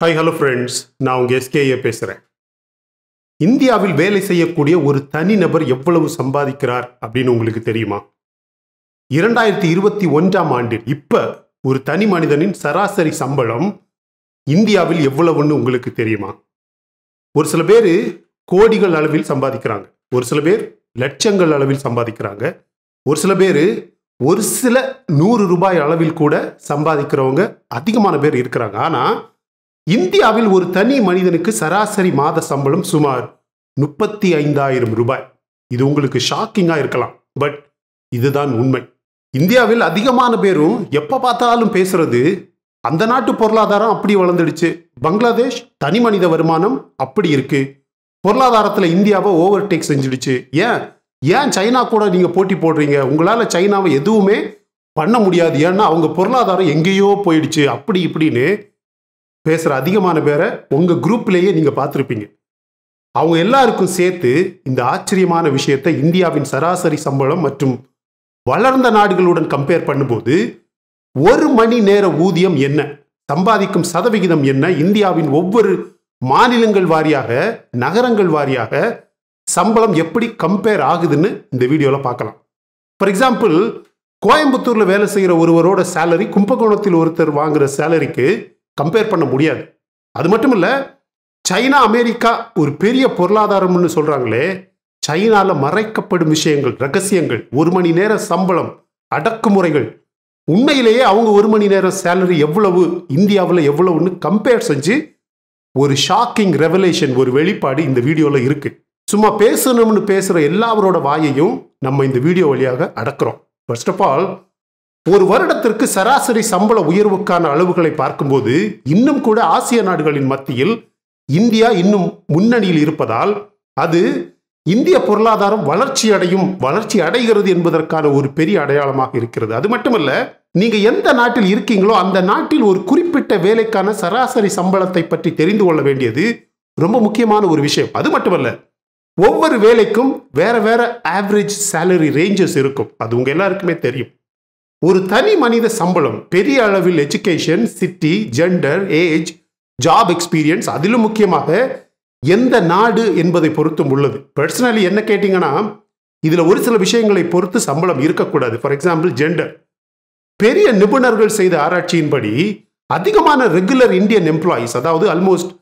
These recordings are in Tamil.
ஹாய் ஹலோ ஃப்ரெண்ட்ஸ் நான் உங்கள் எஸ்கேஏ பேசுகிறேன் இந்தியாவில் வேலை செய்யக்கூடிய ஒரு தனி நபர் எவ்வளவு சம்பாதிக்கிறார் அப்படின்னு உங்களுக்கு தெரியுமா இரண்டாயிரத்தி இருபத்தி ஒன்றாம் ஆண்டில் இப்போ ஒரு தனி மனிதனின் சராசரி சம்பளம் இந்தியாவில் எவ்வளவுன்னு உங்களுக்கு தெரியுமா ஒரு சில பேர் கோடிகள் அளவில் சம்பாதிக்கிறாங்க ஒரு சில பேர் லட்சங்கள் அளவில் சம்பாதிக்கிறாங்க ஒரு சில பேர் ஒரு சில நூறு ரூபாய் அளவில் கூட சம்பாதிக்கிறவங்க அதிகமான பேர் இருக்கிறாங்க ஆனால் இந்தியாவில் ஒரு தனி மனிதனுக்கு சராசரி மாத சம்பளம் சுமார் முப்பத்தி ஐந்தாயிரம் ரூபாய் இது உங்களுக்கு ஷாக்கிங்காக இருக்கலாம் பட் இதுதான் உண்மை இந்தியாவில் அதிகமான பேரும் எப்போ பார்த்தாலும் பேசுறது அந்த நாட்டு பொருளாதாரம் அப்படி வளர்ந்துடுச்சு பங்களாதேஷ் தனி மனித வருமானம் அப்படி இருக்குது பொருளாதாரத்தில் இந்தியாவை ஓவர் டேக் செஞ்சிடுச்சு ஏன் ஏன் சைனா கூட நீங்கள் போட்டி போடுறீங்க உங்களால் சைனாவை எதுவுமே பண்ண முடியாது ஏன்னா அவங்க பொருளாதாரம் எங்கேயோ போயிடுச்சு அப்படி இப்படின்னு பேசுகிற அதிகமான பேரை உங்கள் குரூப்லேயே நீங்கள் பார்த்துருப்பீங்க அவங்க எல்லாருக்கும் சேர்த்து இந்த ஆச்சரியமான விஷயத்தை இந்தியாவின் சராசரி சம்பளம் மற்றும் வளர்ந்த நாடுகளுடன் கம்பேர் பண்ணும்போது ஒரு மணி நேர ஊதியம் என்ன சம்பாதிக்கும் சதவிகிதம் என்ன இந்தியாவின் ஒவ்வொரு மாநிலங்கள் வாரியாக நகரங்கள் வாரியாக சம்பளம் எப்படி கம்பேர் ஆகுதுன்னு இந்த வீடியோவில் பார்க்கலாம் ஃபார் எக்ஸாம்பிள் கோயம்புத்தூரில் வேலை செய்கிற ஒருவரோட சேலரி கும்பகோணத்தில் ஒருத்தர் வாங்குகிற சேலரிக்கு கம்பேர் பண்ண முடியாது அது மட்டும் இல்லை சைனா அமெரிக்கா ஒரு பெரிய பொருளாதாரம்னு சொல்கிறாங்களே சைனாவில் மறைக்கப்படும் விஷயங்கள் ரகசியங்கள் ஒரு மணி நேர சம்பளம் அடக்குமுறைகள் உண்மையிலேயே அவங்க ஒரு மணி நேரம் சேலரி எவ்வளவு இந்தியாவில் எவ்வளவுன்னு கம்பேர் செஞ்சு ஒரு ஷாக்கிங் ரெவலேஷன் ஒரு வெளிப்பாடு இந்த வீடியோவில் இருக்குது சும்மா பேசணும்னு பேசுகிற எல்லாவரோட வாயையும் நம்ம இந்த வீடியோ வழியாக அடக்கிறோம் ஃபர்ஸ்ட் ஆஃப் ஆல் ஒரு வருடத்திற்கு சராசரி சம்பள உயர்வுக்கான அளவுகளை பார்க்கும்போது இன்னும் கூட ஆசிய நாடுகளின் மத்தியில் இந்தியா இன்னும் முன்னணியில் இருப்பதால் அது இந்திய பொருளாதாரம் வளர்ச்சி அடையும் வளர்ச்சி அடைகிறது என்பதற்கான ஒரு பெரிய அடையாளமாக இருக்கிறது அது மட்டுமல்ல நீங்க எந்த நாட்டில் இருக்கீங்களோ அந்த நாட்டில் ஒரு குறிப்பிட்ட வேலைக்கான சராசரி சம்பளத்தை பற்றி தெரிந்து கொள்ள வேண்டியது ரொம்ப முக்கியமான ஒரு விஷயம் அது மட்டுமல்ல ஒவ்வொரு வேலைக்கும் வேற வேற ஆவரேஜ் சேலரி ரேஞ்சஸ் இருக்கும் அது உங்க எல்லாருக்குமே தெரியும் ஒரு தனி மனித சம்பளம் பெரிய அளவில் education city gender age job experience அதிலும் முக்கியமாக எந்த நாடு என்பதை பொறுத்தும் உள்ளது பர்சனலி என்ன கேட்டிங்கன்னா இதில் ஒரு சில விஷயங்களை பொறுத்து சம்பளம் இருக்கக்கூடாது ஃபார் எக்ஸாம்பிள் ஜெண்டர் பெரிய நிபுணர்கள் செய்த ஆராய்ச்சியின்படி அதிகமான ரெகுலர் இந்தியன் எம்ப்ளாயீஸ் அதாவது almost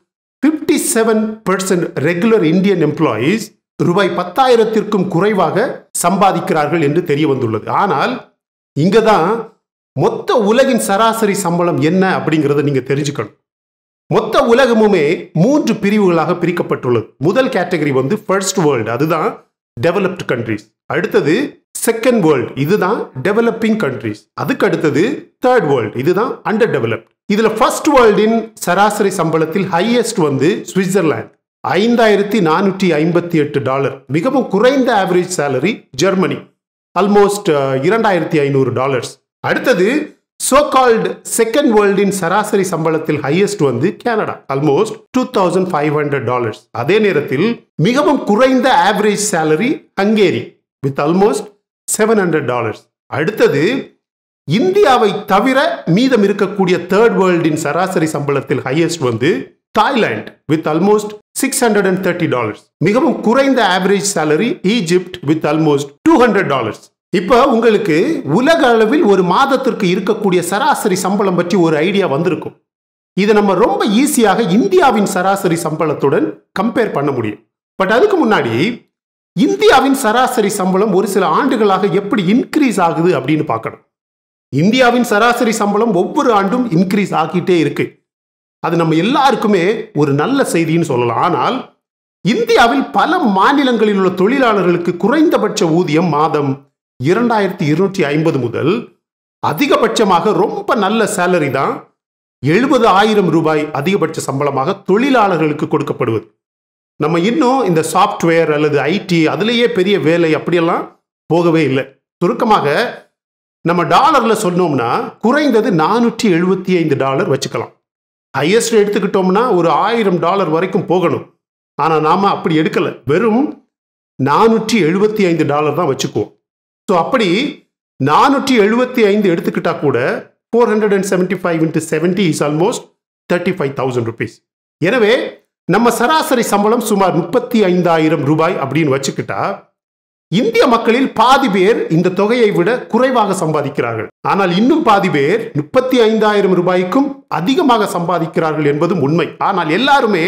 fifty seven percent regular Indian employees ரூபாய் பத்தாயிரத்திற்கும் குறைவாக சம்பாதிக்கிறார்கள் என்று தெரிய வந்துள்ளது ஆனால் இங்கே தான் மொத்த உலகின் சராசரி சம்பளம் என்ன அப்படிங்கிறத நீங்கள் தெரிஞ்சுக்கணும் மொத்த உலகமுமே மூன்று பிரிவுகளாக பிரிக்கப்பட்டுள்ளது முதல் கேட்டகரி வந்து ஃபர்ஸ்ட் வேர்ல்டு அதுதான் டெவலப்டு கண்ட்ரிஸ் அடுத்தது செகண்ட் வேர்ல்டு இதுதான் டெவலப்பிங் கண்ட்ரிஸ் அதுக்கு அடுத்தது தேர்ட் வேர்ல்டு இதுதான் அண்டர் டெவலப்ட் இதுல ஃபர்ஸ்ட் வேர்ல்டின் சராசரி சம்பளத்தில் ஹையஸ்ட் வந்து சுவிட்சர்லாந்து ஐந்தாயிரத்தி நானூற்றி ஐம்பத்தி எட்டு டாலர் மிகவும் குறைந்த ஆவரேஜ் சேலரி ஜெர்மனி ஆல்மோஸ்ட் இரண்டாயிரத்தி ஐநூறு டாலர்ஸ் அடுத்தது சோ கால்டு செகண்ட் வேர்ல்டின் சராசரி சம்பளத்தில் ஹையஸ்ட் வந்து Canada almost two thousand five hundred dollars அதே நேரத்தில் மிகவும் குறைந்த average salary Hungary with almost seven hundred dollars அடுத்தது இந்தியாவை தவிர மீதம் இருக்கக்கூடிய தேர்ட் வேர்ல்டின் சராசரி சம்பளத்தில் ஹையஸ்ட் வந்து Thailand with almost six hundred and thirty dollars மிகவும் குறைந்த average salary Egypt with almost two hundred dollars இப்போ உங்களுக்கு உலக அளவில் ஒரு மாதத்திற்கு இருக்கக்கூடிய சராசரி சம்பளம் பற்றி ஒரு ஐடியா வந்திருக்கும் இதை நம்ம ரொம்ப ஈஸியாக இந்தியாவின் சராசரி சம்பளத்துடன் கம்பேர் பண்ண முடியும் பட் அதுக்கு முன்னாடி இந்தியாவின் சராசரி சம்பளம் ஒரு சில ஆண்டுகளாக எப்படி இன்க்ரீஸ் ஆகுது அப்படின்னு பார்க்கணும் இந்தியாவின் சராசரி சம்பளம் ஒவ்வொரு ஆண்டும் இன்க்ரீஸ் ஆகிட்டே இருக்கு அது நம்ம எல்லாருக்குமே ஒரு நல்ல செய்தின்னு சொல்லலாம் ஆனால் இந்தியாவில் பல மாநிலங்களில் உள்ள தொழிலாளர்களுக்கு குறைந்தபட்ச ஊதியம் மாதம் இரண்டாயிரத்தி இருநூற்றி ஐம்பது முதல் அதிகபட்சமாக ரொம்ப நல்ல சேலரி தான் எழுபது ஆயிரம் ரூபாய் அதிகபட்ச சம்பளமாக தொழிலாளர்களுக்கு கொடுக்கப்படுவது நம்ம இன்னும் இந்த சாஃப்ட்வேர் அல்லது ஐடி அதுலேயே பெரிய வேலை அப்படியெல்லாம் போகவே இல்லை சுருக்கமாக நம்ம டாலரில் சொன்னோம்னா குறைந்தது நானூற்றி எழுபத்தி ஐந்து டாலர் வச்சுக்கலாம் ஹையஸ்ட் எடுத்துக்கிட்டோம்னா ஒரு ஆயிரம் டாலர் வரைக்கும் போகணும் ஆனால் நாம் அப்படி எடுக்கலை வெறும் நானூற்றி எழுபத்தி ஐந்து டாலர் தான் வச்சுக்குவோம் ஸோ அப்படி நானூற்றி எழுபத்தி ஐந்து எடுத்துக்கிட்டா கூட four hundred and seventy five into seventy is almost thirty five thousand rupees எனவே நம்ம சராசரி சம்பளம் சுமார் முப்பத்தி ஐந்தாயிரம் ரூபாய் அப்படின்னு வச்சுக்கிட்டா இந்திய மக்களில் பாதி பேர் இந்த தொகையை விட குறைவாக சம்பாதிக்கிறார்கள் ஆனால் இன்னும் பாதி பேர் முப்பத்தி ஐந்தாயிரம் ரூபாய்க்கும் அதிகமாக சம்பாதிக்கிறார்கள் என்பதும் உண்மை ஆனால் எல்லாருமே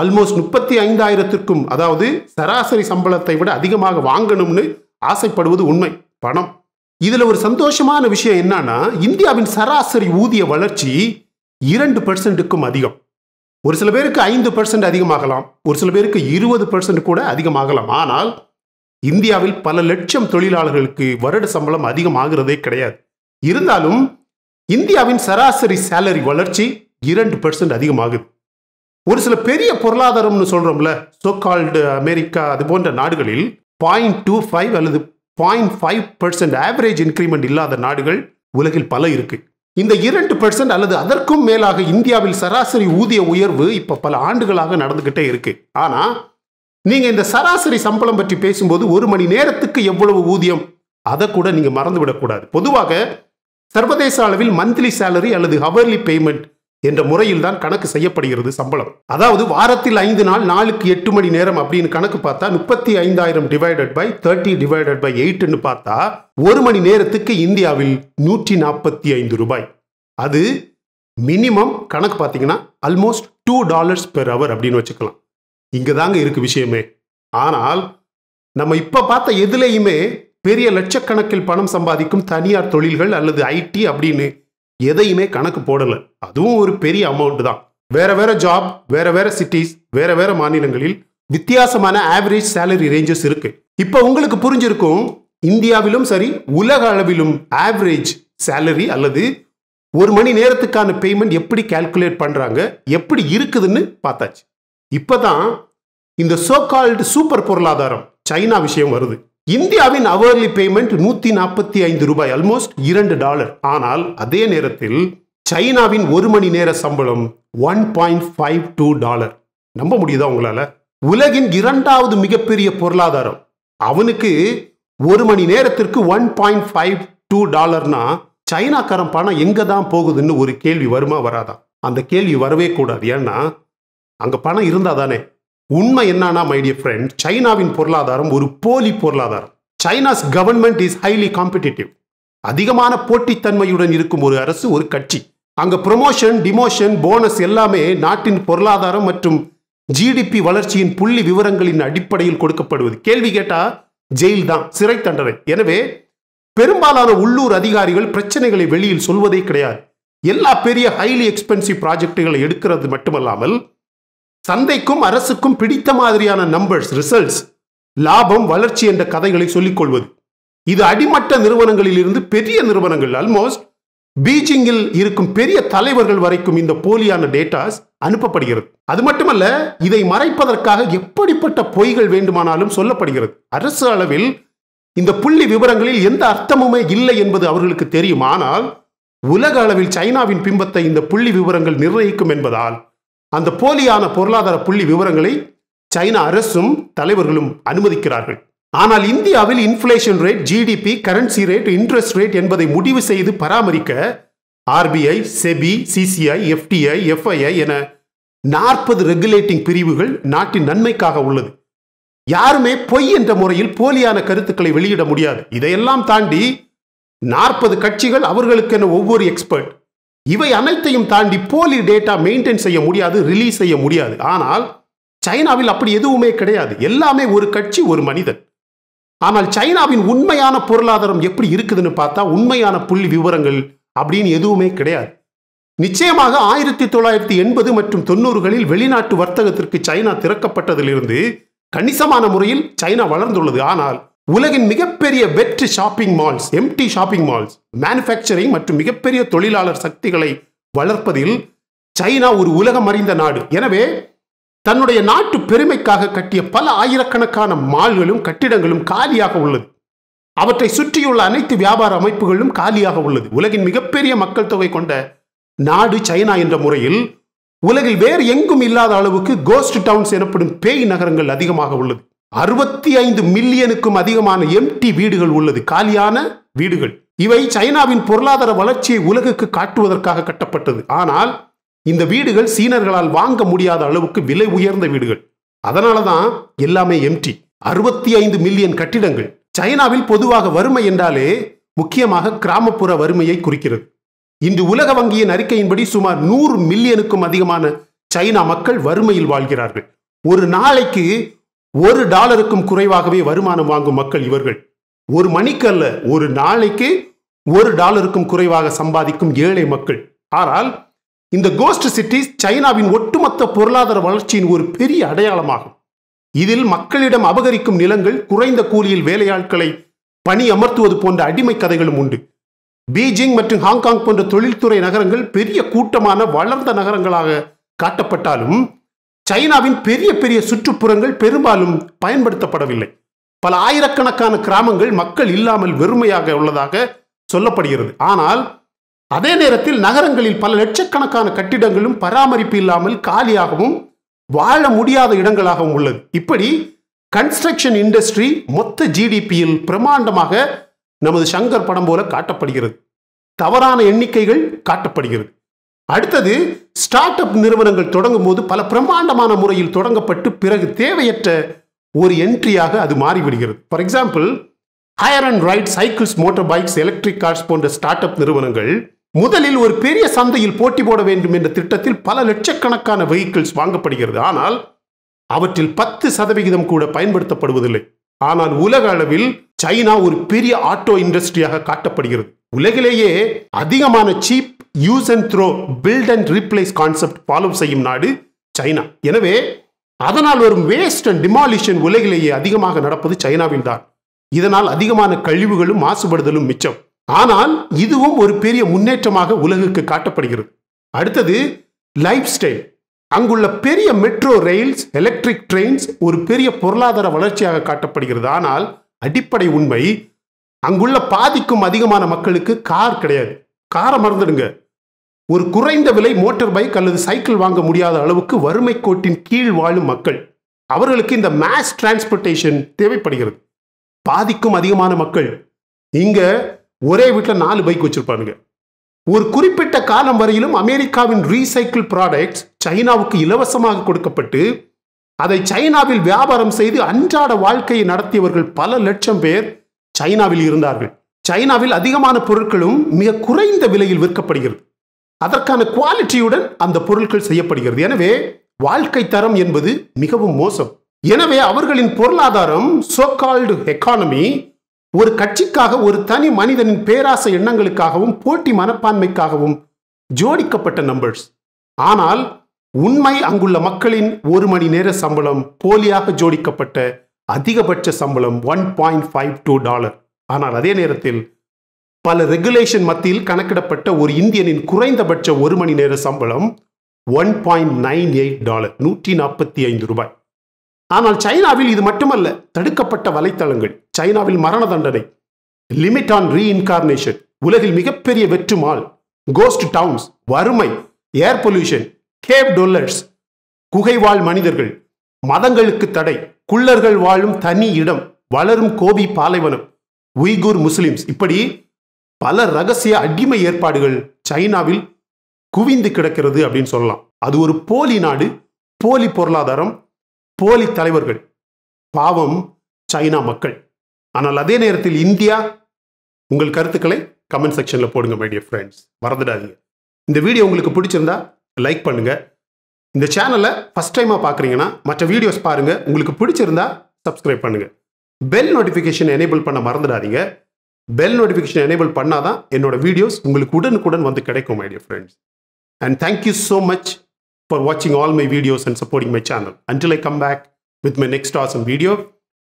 ஆல்மோஸ்ட் முப்பத்தி ஐந்தாயிரத்திற்கும் அதாவது சராசரி சம்பளத்தை விட அதிகமாக வாங்கணும்னு ஆசைப்படுவது உண்மை பணம் இதுல ஒரு சந்தோஷமான விஷயம் என்னன்னா இந்தியாவின் சராசரி ஊதிய வளர்ச்சி இரண்டு பெர்சன்ட்டுக்கும் அதிகம் ஒரு சில பேருக்கு ஐந்து பெர்சன்ட் அதிகமாகலாம் ஒரு சில பேருக்கு இருபது பெர்சன்ட் கூட அதிகமாகலாம் ஆனால் இந்தியாவில் பல லட்சம் தொழிலாளர்களுக்கு வருட சம்பளம் அதிகமாகிறதே கிடையாது இருந்தாலும் இந்தியாவின் சராசரி சேலரி வளர்ச்சி இரண்டு பெர்சன்ட் அதிகமாகுது ஒரு சில பெரிய பொருளாதாரம்னு சொல்கிறோம்ல சோகால்டு அமெரிக்கா அது போன்ற நாடுகளில் பாயிண்ட் டூ ஃபைவ் அல்லது point five percent average increment இல்லாத நாடுகள் உலகில் பல இருக்குது இந்த இரண்டு பெர்சன்ட் அல்லது அதற்கும் மேலாக இந்தியாவில் சராசரி ஊதிய உயர்வு இப்போ பல ஆண்டுகளாக நடந்துக்கிட்டே இருக்கு ஆனால் நீங்கள் இந்த சராசரி சம்பளம் பற்றி பேசும்போது ஒரு மணி நேரத்துக்கு எவ்வளவு ஊதியம் அதை கூட நீங்கள் மறந்துவிடக்கூடாது பொதுவாக சர்வதேச அளவில் மந்த்லி சேலரி அல்லது ஹவர்லி பேமெண்ட் என்ற முறையில் தான் கணக்கு செய்யப்படுகிறது சம்பளம் அதாவது வாரத்தில் ஐந்து நாள் நாளுக்கு எட்டு மணி நேரம் அப்படின்னு கணக்கு பார்த்தா முப்பத்தி ஐந்தாயிரம் divided by thirty divided by எயிட்னு பார்த்தா ஒரு மணி நேரத்துக்கு இந்தியாவில் நூற்றி நாற்பத்தி ஐந்து ரூபாய் அது மினிமம் கணக்கு பார்த்தீங்கன்னா almost two dollars per hour அப்படின்னு வச்சுக்கலாம் இங்கே தாங்க இருக்கு விஷயமே ஆனால் நம்ம இப்போ பார்த்த எதுலேயுமே பெரிய லட்சக்கணக்கில் பணம் சம்பாதிக்கும் தனியார் தொழில்கள் அல்லது ஐடி அப்படின்னு எதையுமே கணக்கு போடலை அதுவும் ஒரு பெரிய அமௌண்ட் தான் வேற வேற ஜாப் வேற வேற சிட்டிஸ் வேற வேற மாநிலங்களில் வித்தியாசமான ஆவரேஜ் சேலரி ரேஞ்சஸ் இருக்கு இப்போ உங்களுக்கு புரிஞ்சிருக்கும் இந்தியாவிலும் சரி உலக அளவிலும் ஆவரேஜ் சேலரி அல்லது ஒரு மணி நேரத்துக்கான பேமெண்ட் எப்படி கால்குலேட் பண்ணுறாங்க எப்படி இருக்குதுன்னு பார்த்தாச்சு இப்போ தான் இந்த சோகால்டு சூப்பர் பொருளாதாரம் சைனா விஷயம் வருது இந்தியாவின் அவர்லி பேமெண்ட் நூற்றி நாற்பத்தி ஐந்து ரூபாய் அல்மோஸ்ட் இரண்டு டாலர் ஆனால் அதே நேரத்தில் சைனாவின் ஒரு மணி நேர சம்பளம் one point five two dollar நம்ப முடியுதா உங்களால உலகின் இரண்டாவது மிகப்பெரிய பொருளாதாரம் அவனுக்கு ஒரு மணி நேரத்திற்கு ஒன் பாயிண்ட் ஃபைவ் டூ டாலர்னா சைனாக்காரன் பணம் எங்கே தான் போகுதுன்னு ஒரு கேள்வி வருமா வராதா அந்த கேள்வி வரவே கூடாது ஏன்னா அங்கே பணம் இருந்தால் தானே உண்மை என்னன்னா மைடிய ஃப்ரெண்ட் சைனாவின் பொருளாதாரம் ஒரு போலி பொருளாதாரம் China's government is highly competitive அதிகமான போட்டித்தன்மையுடன் இருக்கும் ஒரு அரசு ஒரு கட்சி அங்க ப்ரொமோஷன் டிமோஷன் போனஸ் எல்லாமே நாட்டின் பொருளாதாரம் மற்றும் ஜிடிபி வளர்ச்சியின் புள்ளி விவரங்களின் அடிப்படையில் கொடுக்கப்படுவது கேள்வி கேட்டா ஜெயில் தான் சிறை தண்டனை எனவே பெரும்பாலான உள்ளூர் அதிகாரிகள் பிரச்சனைகளை வெளியில் சொல்வதே கிடையாது எல்லா பெரிய ஹைலி எக்ஸ்பென்சிவ் ப்ராஜெக்டுகளை எடுக்கிறது மட்டுமல்லாமல் சந்தைக்கும் அரசுக்கும் பிடித்த மாதிரியான நம்பர்ஸ் ரிசல்ட்ஸ் லாபம் வளர்ச்சி என்ற கதைகளை கொள்வது இது அடிமட்ட நிறுவனங்களில் இருந்து பெரிய நிறுவனங்கள் ஆல்மோஸ்ட் பீஜிங்கில் இருக்கும் பெரிய தலைவர்கள் வரைக்கும் இந்த போலியான டேட்டாஸ் அனுப்பப்படுகிறது அது மட்டுமல்ல இதை மறைப்பதற்காக எப்படிப்பட்ட பொய்கள் வேண்டுமானாலும் சொல்லப்படுகிறது அரசு அளவில் இந்த புள்ளி விவரங்களில் எந்த அர்த்தமுமே இல்லை என்பது அவர்களுக்கு தெரியும் ஆனால் உலக அளவில் சைனாவின் பிம்பத்தை இந்த புள்ளி விவரங்கள் நிர்ணயிக்கும் என்பதால் அந்த போலியான பொருளாதார புள்ளி விவரங்களை சைனா அரசும் தலைவர்களும் அனுமதிக்கிறார்கள் ஆனால் இந்தியாவில் inflation rate GDP currency rate interest rate என்பதை முடிவு செய்து பராமரிக்க RBI SEBI CCI FDI FII என நாற்பது ரெகுலேட்டிங் பிரிவுகள் நாட்டின் நன்மைக்காக உள்ளது யாருமே பொய் என்ற முறையில் போலியான கருத்துக்களை வெளியிட முடியாது இதையெல்லாம் தாண்டி நாற்பது கட்சிகள் அவர்களுக்கென ஒவ்வொரு எக்ஸ்பர்ட் இவை அனைத்தையும் தாண்டி போலி டேட்டா மெயின்டைன் செய்ய முடியாது ரிலீஸ் செய்ய முடியாது ஆனால் சைனாவில் அப்படி எதுவுமே கிடையாது எல்லாமே ஒரு கட்சி ஒரு மனிதன் ஆனால் சைனாவின் உண்மையான பொருளாதாரம் எப்படி இருக்குதுன்னு பார்த்தா உண்மையான புள்ளி விவரங்கள் அப்படின்னு எதுவுமே கிடையாது நிச்சயமாக ஆயிரத்தி தொள்ளாயிரத்தி எண்பது மற்றும் தொண்ணூறுகளில் வெளிநாட்டு வர்த்தகத்திற்கு சைனா திறக்கப்பட்டதிலிருந்து கணிசமான முறையில் சைனா வளர்ந்துள்ளது ஆனால் உலகின் மிகப்பெரிய வெற்று shopping malls empty shopping malls manufacturing மற்றும் மிகப்பெரிய தொழிலாளர் சக்திகளை வளர்ப்பதில் சைனா ஒரு உலகம் அறிந்த நாடு எனவே தன்னுடைய நாட்டு பெருமைக்காக கட்டிய பல ஆயிரக்கணக்கான மால்களும் கட்டிடங்களும் காலியாக உள்ளது அவற்றை சுற்றியுள்ள அனைத்து வியாபார அமைப்புகளும் காலியாக உள்ளது உலகின் மிகப்பெரிய மக்கள் தொகை கொண்ட நாடு சைனா என்ற முறையில் உலகில் வேறு எங்கும் இல்லாத அளவுக்கு கோஸ்ட் டவுன்ஸ் எனப்படும் பேய் நகரங்கள் அதிகமாக உள்ளது அறுபத்தி ஐந்து மில்லியனுக்கும் அதிகமான எம்டி வீடுகள் உள்ளது காலியான வீடுகள் இவை சைனாவின் பொருளாதார வளர்ச்சியை உலகுக்கு காட்டுவதற்காக கட்டப்பட்டது ஆனால் இந்த வீடுகள் சீனர்களால் வாங்க முடியாத அளவுக்கு விலை உயர்ந்த வீடுகள் அதனால தான் எல்லாமே எம்டி அறுபத்தி ஐந்து மில்லியன் கட்டிடங்கள் சைனாவில் பொதுவாக வறுமை என்றாலே முக்கியமாக கிராமப்புற வறுமையை குறிக்கிறது இன்று உலக வங்கியின் அறிக்கையின்படி சுமார் நூறு மில்லியனுக்கும் அதிகமான சைனா மக்கள் வறுமையில் வாழ்கிறார்கள் ஒரு நாளைக்கு ஒரு டாலருக்கும் குறைவாகவே வருமானம் வாங்கும் மக்கள் இவர்கள் ஒரு மணிக்கு அல்ல ஒரு நாளைக்கு ஒரு டாலருக்கும் குறைவாக சம்பாதிக்கும் ஏழை மக்கள் ஆனால் இந்த கோஸ்ட் சிட்டிஸ் சைனாவின் ஒட்டுமொத்த பொருளாதார வளர்ச்சியின் ஒரு பெரிய அடையாளமாகும் இதில் மக்களிடம் அபகரிக்கும் நிலங்கள் குறைந்த கூலியில் வேலையாட்களை பணி அமர்த்துவது போன்ற அடிமை கதைகளும் உண்டு பீஜிங் மற்றும் ஹாங்காங் போன்ற தொழில்துறை நகரங்கள் பெரிய கூட்டமான வளர்ந்த நகரங்களாக காட்டப்பட்டாலும் சைனாவின் பெரிய பெரிய சுற்றுப்புறங்கள் பெரும்பாலும் பயன்படுத்தப்படவில்லை பல ஆயிரக்கணக்கான கிராமங்கள் மக்கள் இல்லாமல் வெறுமையாக உள்ளதாக சொல்லப்படுகிறது ஆனால் அதே நேரத்தில் நகரங்களில் பல லட்சக்கணக்கான கட்டிடங்களும் பராமரிப்பு இல்லாமல் காலியாகவும் வாழ முடியாத இடங்களாகவும் உள்ளது இப்படி கன்ஸ்ட்ரக்ஷன் இண்டஸ்ட்ரி மொத்த ஜிடிபியில் பிரமாண்டமாக நமது சங்கர் படம் போல காட்டப்படுகிறது தவறான எண்ணிக்கைகள் காட்டப்படுகிறது அடுத்தது ஸ்டார்ட் அப் நிறுவனங்கள் தொடங்கும் போது பல பிரம்மாண்டமான முறையில் தொடங்கப்பட்டு பிறகு தேவையற்ற ஒரு என்ட்ரியாக அது மாறிவிடுகிறது for example hire and ride cycles motor bikes electric cars போன்ற ஸ்டார்ட் அப் நிறுவனங்கள் முதலில் ஒரு பெரிய சந்தையில் போட்டி போட வேண்டும் என்ற திட்டத்தில் பல லட்சக்கணக்கான வெஹிக்கிள்ஸ் வாங்கப்படுகிறது ஆனால் அவற்றில் பத்து சதவிகிதம் கூட பயன்படுத்தப்படுவதில்லை ஆனால் உலக அளவில் சைனா ஒரு பெரிய ஆட்டோ இண்டஸ்ட்ரியாக காட்டப்படுகிறது உலகிலேயே அதிகமான cheap use and throw build and replace concept follow செய்யும் நாடு சைனா எனவே அதனால் வரும் வேஸ்ட் அண்ட் டிமாலிஷன் உலகிலேயே அதிகமாக நடப்பது சைனாவில் தான் இதனால் அதிகமான கழிவுகளும் மாசுபடுதலும் மிச்சம் ஆனால் இதுவும் ஒரு பெரிய முன்னேற்றமாக உலகுக்கு காட்டப்படுகிறது அடுத்தது லைஃப் ஸ்டைல் அங்குள்ள பெரிய மெட்ரோ ரயில்ஸ் எலக்ட்ரிக் ட்ரெயின்ஸ் ஒரு பெரிய பொருளாதார வளர்ச்சியாக காட்டப்படுகிறது ஆனால் அடிப்படை உண்மை அங்குள்ள பாதிக்கும் அதிகமான மக்களுக்கு கார் கிடையாது காரை மறந்துடுங்க ஒரு குறைந்த விலை மோட்டார் பைக் அல்லது சைக்கிள் வாங்க முடியாத அளவுக்கு வறுமை கோட்டின் கீழ் வாழும் மக்கள் அவர்களுக்கு இந்த மேஸ் டிரான்ஸ்போர்ட்டேஷன் தேவைப்படுகிறது பாதிக்கும் அதிகமான மக்கள் இங்க ஒரே வீட்டில் நாலு பைக் வச்சிருப்பாங்க ஒரு குறிப்பிட்ட காலம் வரையிலும் அமெரிக்காவின் ரீசைக்கிள் ப்ராடக்ட்ஸ் சைனாவுக்கு இலவசமாக கொடுக்கப்பட்டு அதை சைனாவில் வியாபாரம் செய்து அன்றாட வாழ்க்கையை நடத்தியவர்கள் பல லட்சம் பேர் சைனாவில் இருந்தார்கள் சைனாவில் அதிகமான பொருட்களும் மிக குறைந்த விலையில் விற்கப்படுகிறது அதற்கான குவாலிட்டியுடன் அந்த பொருட்கள் செய்யப்படுகிறது எனவே வாழ்க்கை தரம் என்பது மிகவும் மோசம் எனவே அவர்களின் பொருளாதாரம் சோகால்டு எக்கானமி ஒரு கட்சிக்காக ஒரு தனி மனிதனின் பேராசை எண்ணங்களுக்காகவும் போட்டி மனப்பான்மைக்காகவும் ஜோடிக்கப்பட்ட நம்பர்ஸ் ஆனால் உண்மை அங்குள்ள மக்களின் ஒரு மணி நேர சம்பளம் போலியாக ஜோடிக்கப்பட்ட அதிகபட்ச சம்பளம் one point five two dollar ஆனால் அதே நேரத்தில் பல ரெகுலேஷன் மத்தியில் கணக்கிடப்பட்ட ஒரு இந்தியனின் குறைந்தபட்ச ஒரு மணி நேர சம்பளம் one point nine eight dollar நூற்றி நாற்பத்தி ஐந்து ரூபாய் ஆனால் சைனாவில் இது மட்டுமல்ல தடுக்கப்பட்ட வலைத்தளங்கள் சைனாவில் மரண தண்டனை லிமிட் ஆன் ரீஇன்கார்னேஷன் உலகில் மிகப்பெரிய வெற்றுமால் கோஸ்ட் டவுன்ஸ் வறுமை ஏர் பொல்யூஷன் கேப் டொல்லர்ஸ் குகை வாழ் மனிதர்கள் மதங்களுக்கு தடை குள்ளர்கள் வாழும் தனி இடம் வளரும் கோபி பாலைவனம் உய்கூர் முஸ்லிம்ஸ் இப்படி பல ரகசிய அடிமை ஏற்பாடுகள் சைனாவில் குவிந்து கிடக்கிறது அப்படின்னு சொல்லலாம் அது ஒரு போலி நாடு போலி பொருளாதாரம் போலி தலைவர்கள் பாவம் சைனா மக்கள் ஆனால் அதே நேரத்தில் இந்தியா உங்கள் கருத்துக்களை கமெண்ட் செக்ஷனில் போடுங்க மைடியர் ஃப்ரெண்ட்ஸ் மறந்துடாதீங்க இந்த வீடியோ உங்களுக்கு பிடிச்சிருந்தா லைக் பண்ணுங்கள் இந்த சேனலை ஃபஸ்ட் டைமாக பார்க்குறீங்கன்னா மற்ற வீடியோஸ் பாருங்கள் உங்களுக்கு பிடிச்சிருந்தா சப்ஸ்கிரைப் பண்ணுங்கள் பெல் நோட்டிஃபிகேஷன் எனேபிள் பண்ண மறந்துடாதீங்க பெல் நோட்டிஃபிகேஷன் எனேபிள் பண்ணால் தான் என்னோட வீடியோஸ் உங்களுக்கு உடனுக்குடன் வந்து கிடைக்கும் my dear friends and thank you so much for வாட்சிங் all my videos and supporting my channel until I come back with my next awesome video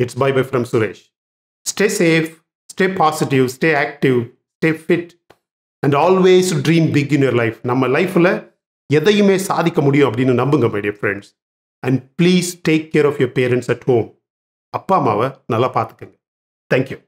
it's bye bye from Suresh stay safe stay positive stay active stay fit and always dream big in your life நம்ம லைஃப்பில் எதையுமே சாதிக்க முடியும் அப்படின்னு நம்புங்க dear friends and please take care of your parents at home அப்பா அம்மாவை நல்லா பார்த்துக்கங்க தேங்க்யூ